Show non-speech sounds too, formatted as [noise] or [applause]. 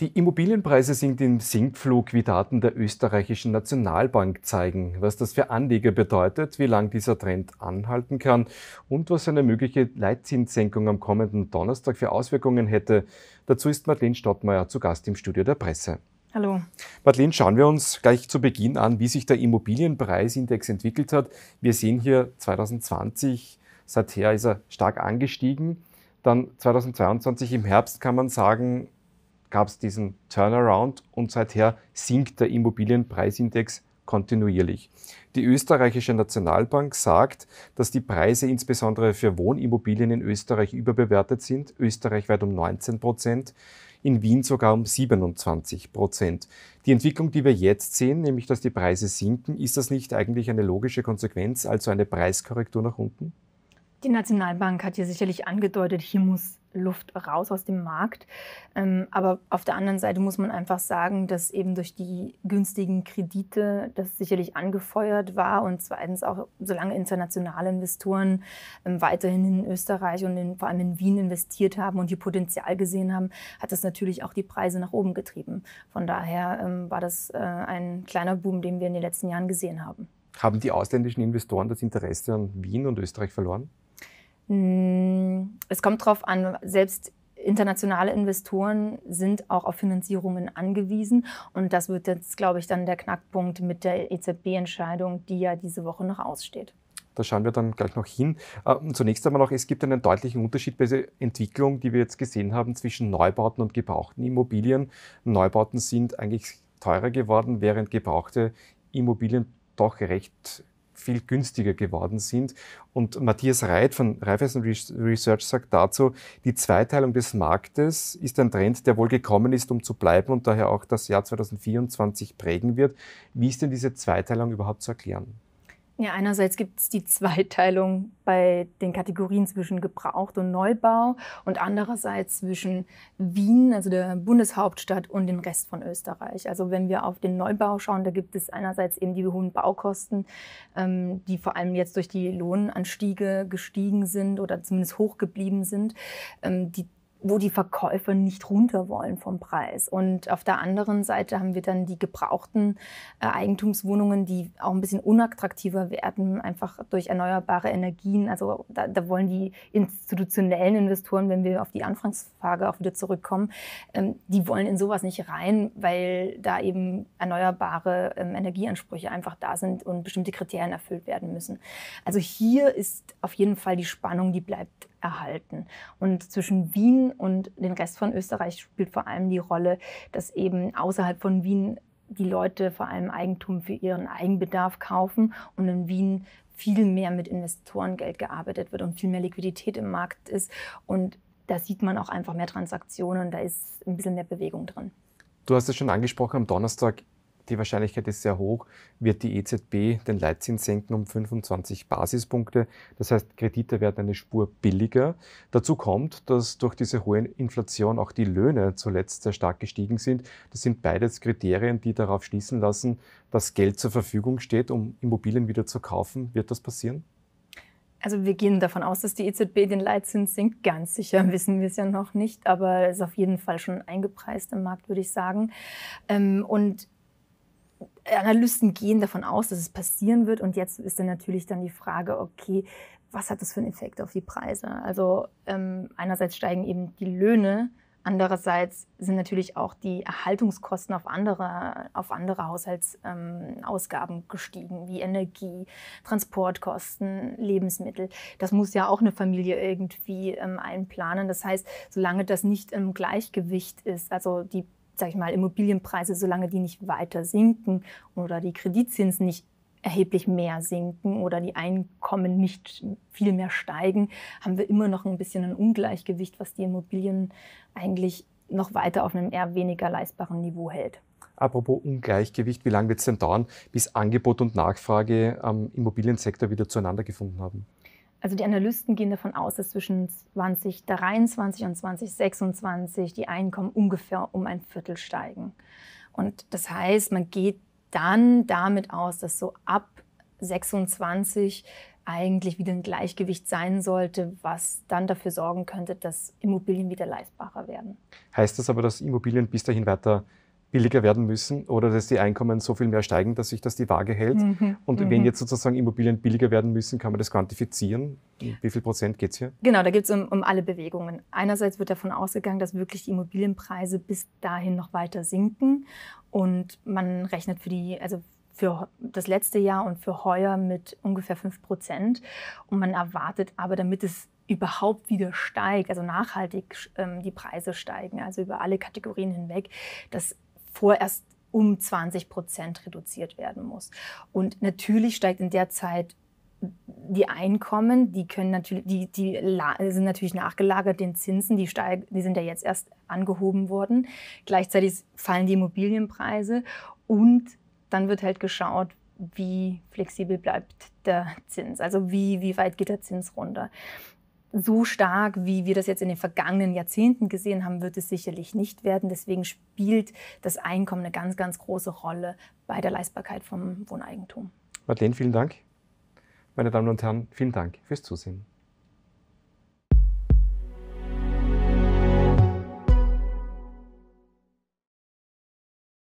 Die Immobilienpreise sind im Sinkflug, wie Daten der österreichischen Nationalbank zeigen. Was das für Anleger bedeutet, wie lang dieser Trend anhalten kann und was eine mögliche Leitzinssenkung am kommenden Donnerstag für Auswirkungen hätte. Dazu ist Madeleine Stottmeier zu Gast im Studio der Presse. Hallo. Madeleine, schauen wir uns gleich zu Beginn an, wie sich der Immobilienpreisindex entwickelt hat. Wir sehen hier 2020, seither ist er stark angestiegen. Dann 2022 im Herbst kann man sagen, gab es diesen Turnaround und seither sinkt der Immobilienpreisindex kontinuierlich. Die österreichische Nationalbank sagt, dass die Preise insbesondere für Wohnimmobilien in Österreich überbewertet sind, österreichweit um 19 Prozent, in Wien sogar um 27 Prozent. Die Entwicklung, die wir jetzt sehen, nämlich dass die Preise sinken, ist das nicht eigentlich eine logische Konsequenz, also eine Preiskorrektur nach unten? Die Nationalbank hat hier sicherlich angedeutet, hier muss Luft raus aus dem Markt. Ähm, aber auf der anderen Seite muss man einfach sagen, dass eben durch die günstigen Kredite das sicherlich angefeuert war und zweitens auch, solange internationale Investoren ähm, weiterhin in Österreich und in, vor allem in Wien investiert haben und ihr Potenzial gesehen haben, hat das natürlich auch die Preise nach oben getrieben. Von daher ähm, war das äh, ein kleiner Boom, den wir in den letzten Jahren gesehen haben. Haben die ausländischen Investoren das Interesse an Wien und Österreich verloren? Mm, es kommt darauf an, selbst internationale Investoren sind auch auf Finanzierungen angewiesen. Und das wird jetzt, glaube ich, dann der Knackpunkt mit der EZB-Entscheidung, die ja diese Woche noch aussteht. Da schauen wir dann gleich noch hin. Äh, zunächst einmal noch, es gibt einen deutlichen Unterschied bei der Entwicklung, die wir jetzt gesehen haben, zwischen Neubauten und gebrauchten Immobilien. Neubauten sind eigentlich teurer geworden, während gebrauchte Immobilien doch recht viel günstiger geworden sind. Und Matthias Reit von Raiffeisen Research sagt dazu, die Zweiteilung des Marktes ist ein Trend, der wohl gekommen ist, um zu bleiben und daher auch das Jahr 2024 prägen wird. Wie ist denn diese Zweiteilung überhaupt zu erklären? Ja, einerseits gibt es die Zweiteilung bei den Kategorien zwischen Gebraucht und Neubau und andererseits zwischen Wien, also der Bundeshauptstadt und dem Rest von Österreich. Also wenn wir auf den Neubau schauen, da gibt es einerseits eben die hohen Baukosten, ähm, die vor allem jetzt durch die Lohnanstiege gestiegen sind oder zumindest hoch geblieben sind. Ähm, die wo die Verkäufer nicht runter wollen vom Preis. Und auf der anderen Seite haben wir dann die gebrauchten äh, Eigentumswohnungen, die auch ein bisschen unattraktiver werden, einfach durch erneuerbare Energien. Also da, da wollen die institutionellen Investoren, wenn wir auf die Anfangsfrage auch wieder zurückkommen, ähm, die wollen in sowas nicht rein, weil da eben erneuerbare ähm, Energieansprüche einfach da sind und bestimmte Kriterien erfüllt werden müssen. Also hier ist auf jeden Fall die Spannung, die bleibt erhalten. Und zwischen Wien und den Rest von Österreich spielt vor allem die Rolle, dass eben außerhalb von Wien die Leute vor allem Eigentum für ihren Eigenbedarf kaufen und in Wien viel mehr mit Investorengeld gearbeitet wird und viel mehr Liquidität im Markt ist. Und da sieht man auch einfach mehr Transaktionen, da ist ein bisschen mehr Bewegung drin. Du hast es schon angesprochen, am Donnerstag die Wahrscheinlichkeit ist sehr hoch, wird die EZB den Leitzins senken um 25 Basispunkte. Das heißt, Kredite werden eine Spur billiger. Dazu kommt, dass durch diese hohe Inflation auch die Löhne zuletzt sehr stark gestiegen sind. Das sind beides Kriterien, die darauf schließen lassen, dass Geld zur Verfügung steht, um Immobilien wieder zu kaufen. Wird das passieren? Also wir gehen davon aus, dass die EZB den Leitzins sinkt. Ganz sicher [laughs] wissen wir es ja noch nicht, aber es ist auf jeden Fall schon eingepreist im Markt, würde ich sagen. Ähm, und Analysten gehen davon aus, dass es passieren wird. Und jetzt ist dann natürlich dann die Frage, okay, was hat das für einen Effekt auf die Preise? Also ähm, einerseits steigen eben die Löhne, andererseits sind natürlich auch die Erhaltungskosten auf andere, auf andere Haushaltsausgaben ähm, gestiegen, wie Energie, Transportkosten, Lebensmittel. Das muss ja auch eine Familie irgendwie ähm, einplanen. Das heißt, solange das nicht im Gleichgewicht ist, also die sage ich mal, Immobilienpreise, solange die nicht weiter sinken oder die Kreditzinsen nicht erheblich mehr sinken oder die Einkommen nicht viel mehr steigen, haben wir immer noch ein bisschen ein Ungleichgewicht, was die Immobilien eigentlich noch weiter auf einem eher weniger leistbaren Niveau hält. Apropos Ungleichgewicht, wie lange wird es denn dauern, bis Angebot und Nachfrage am Immobiliensektor wieder zueinander gefunden haben? also die Analysten gehen davon aus, dass zwischen 2023 und 2026 die Einkommen ungefähr um ein Viertel steigen. Und das heißt, man geht dann damit aus, dass so ab 26 eigentlich wieder ein Gleichgewicht sein sollte, was dann dafür sorgen könnte, dass Immobilien wieder leistbarer werden. Heißt das aber, dass Immobilien bis dahin weiter billiger werden müssen oder dass die Einkommen so viel mehr steigen, dass sich das die Waage hält. Mhm. mhm und mhm. wenn jetzt sozusagen Immobilien billiger werden müssen, kann man das quantifizieren? wie viel Prozent geht es hier? Genau, da geht es um, um, alle Bewegungen. Einerseits wird davon ausgegangen, dass wirklich die Immobilienpreise bis dahin noch weiter sinken und man rechnet für die, also für das letzte Jahr und für heuer mit ungefähr 5 Prozent. Und man erwartet aber, damit es überhaupt wieder steigt, also nachhaltig ähm, die Preise steigen, also über alle Kategorien hinweg, dass vorerst um 20 Prozent reduziert werden muss. Und natürlich steigt in der Zeit die Einkommen, die können natürlich, die, die sind natürlich nachgelagert den Zinsen, die, steig, die sind ja jetzt erst angehoben worden. Gleichzeitig fallen die Immobilienpreise und dann wird halt geschaut, wie flexibel bleibt der Zins, also wie, wie weit geht der Zins runter so stark, wie wir das jetzt in den vergangenen Jahrzehnten gesehen haben, wird es sicherlich nicht werden. Deswegen spielt das Einkommen eine ganz, ganz große Rolle bei der Leistbarkeit vom Wohneigentum. Madeleine, vielen Dank. Meine Damen und Herren, vielen Dank fürs Zusehen.